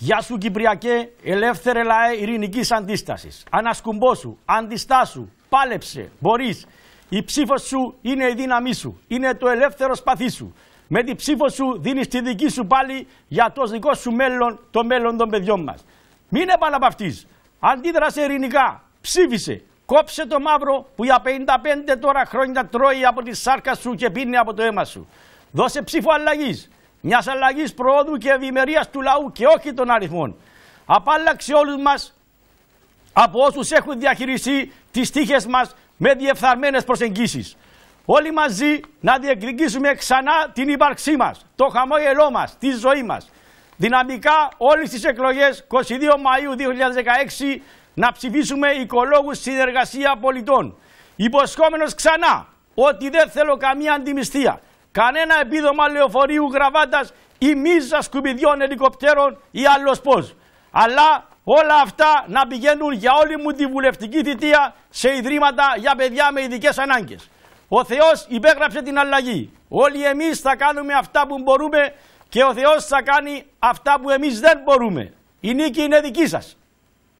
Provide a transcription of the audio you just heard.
Γεια σου Κυπριακέ, ελεύθερε λαέ ειρηνικής αντίστασης. Ανασκουμπό σου, αντιστάσου, πάλεψε, μπορείς. Η ψήφος σου είναι η δύναμή σου, είναι το ελεύθερο σπαθί σου. Με την ψήφος σου δίνεις τη δική σου πάλι για το δικό σου μέλλον, το μέλλον των παιδιών μας. Μην επαναπαυτείς. Αντίδρασε ειρηνικά. Ψήφισε. Κόψε το μαύρο που για 55 τώρα χρόνια τρώει από τη σάρκα σου και πίνει από το αίμα σου. Δώσε ψήφο αλλαγής μιας αλλαγής προόδου και ευημερίας του λαού και όχι των αριθμών. Απάλλαξε όλους μας από όσους έχουν διαχειριστεί τις τύχες μας με διεφθαρμένες προσεγγίσεις. Όλοι μαζί να διεκδικήσουμε ξανά την ύπαρξή μας, το χαμόγελό μας, τη ζωή μας. Δυναμικά όλες τις εκλογές 22 Μαου 2016 να ψηφίσουμε οικολόγους συνεργασία πολιτών. Υποσχόμενος ξανά ότι δεν θέλω καμία αντιμυστία. Κανένα επίδομα λεωφορείου, γραβάτας ή μίζας σκουπιδιών, ελικοπτέρων ή άλλος πώς. Αλλά όλα αυτά να πηγαίνουν για όλη μου τη βουλευτική θητεία σε ιδρύματα για παιδιά με ειδικές ανάγκες. Ο Θεός υπέγραψε την αλλαγή. Όλοι εμείς θα κάνουμε αυτά που μπορούμε και ο Θεός θα κάνει αυτά που εμείς δεν μπορούμε. Η νίκη είναι δική σας.